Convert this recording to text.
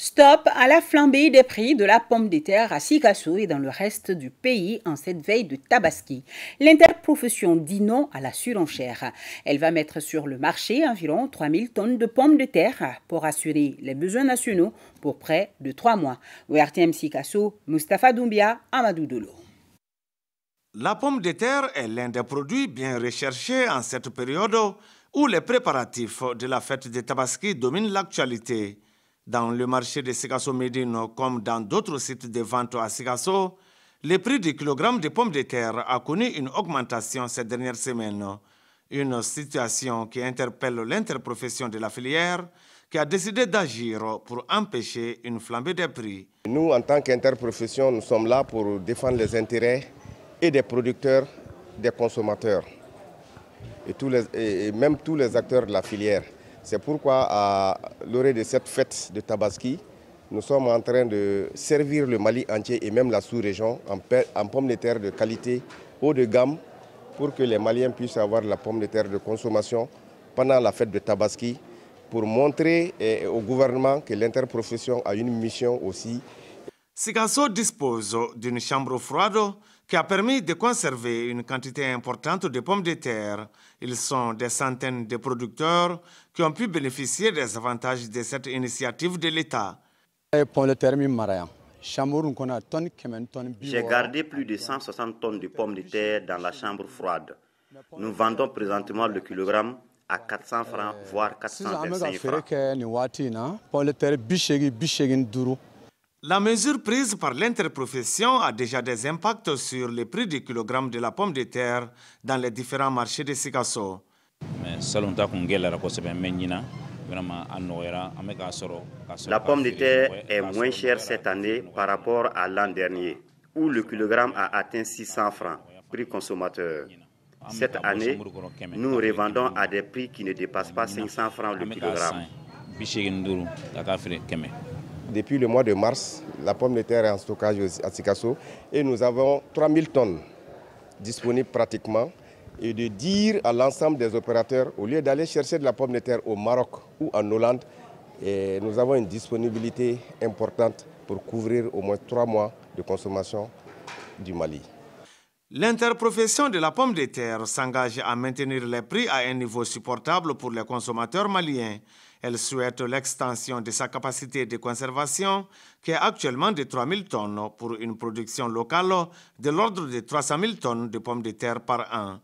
Stop à la flambée des prix de la pomme de terre à Sikasso et dans le reste du pays en cette veille de Tabaski. L'interprofession dit non à la surenchère. Elle va mettre sur le marché environ 3000 tonnes de pommes de terre pour assurer les besoins nationaux pour près de trois mois. ORTM Sikasso, Mustapha Doumbia, Amadou Dolo. La pomme de terre est l'un des produits bien recherchés en cette période où les préparatifs de la fête de Tabaski dominent l'actualité. Dans le marché de Sigasso Médine, comme dans d'autres sites de vente à Sigasso, le prix du kilogramme de pommes de terre a connu une augmentation ces dernières semaines. Une situation qui interpelle l'interprofession de la filière qui a décidé d'agir pour empêcher une flambée des prix. Nous, en tant qu'interprofession, nous sommes là pour défendre les intérêts et des producteurs, des consommateurs et, et même tous les acteurs de la filière. C'est pourquoi, à l'orée de cette fête de Tabaski, nous sommes en train de servir le Mali entier et même la sous-région en, pommes de terre de qualité haut de gamme pour que les Maliens puissent avoir la pomme de terre de consommation pendant la fête de Tabaski pour montrer eh, au gouvernement que l'interprofession a une mission aussi. Sigasso dispose d'une chambre froide qui a permis de conserver une quantité importante de pommes de terre. Ils sont des centaines de producteurs qui ont pu bénéficier des avantages de cette initiative de l'État. J'ai gardé plus de 160 tonnes de pommes de terre dans la chambre froide. Nous vendons présentement le kilogramme à 400 francs, euh, voire 425 francs. La mesure prise par l'interprofession a déjà des impacts sur les prix du kilogramme de la pomme de terre dans les différents marchés de Sikasso. La pomme de terre est moins chère cette année par rapport à l'an dernier, où le kilogramme a atteint 600 francs, prix consommateur. Cette année, nous revendons à des prix qui ne dépassent pas 500 francs le kilogramme depuis le mois de mars, la pomme de terre est en stockage à Sikasso et nous avons 3000 tonnes disponibles pratiquement et de dire à l'ensemble des opérateurs, au lieu d'aller chercher de la pomme de terre au Maroc ou en Hollande, et eh, nous avons une disponibilité importante pour couvrir au moins trois mois de consommation du Mali. L'interprofession de la pomme de terre s'engage à maintenir les prix à un niveau supportable pour les consommateurs maliens. Elle souhaite l'extension de sa capacité de conservation, qui est actuellement de 3 000 tonnes pour une production locale de l'ordre de 300 000 tonnes de pommes de terre par an.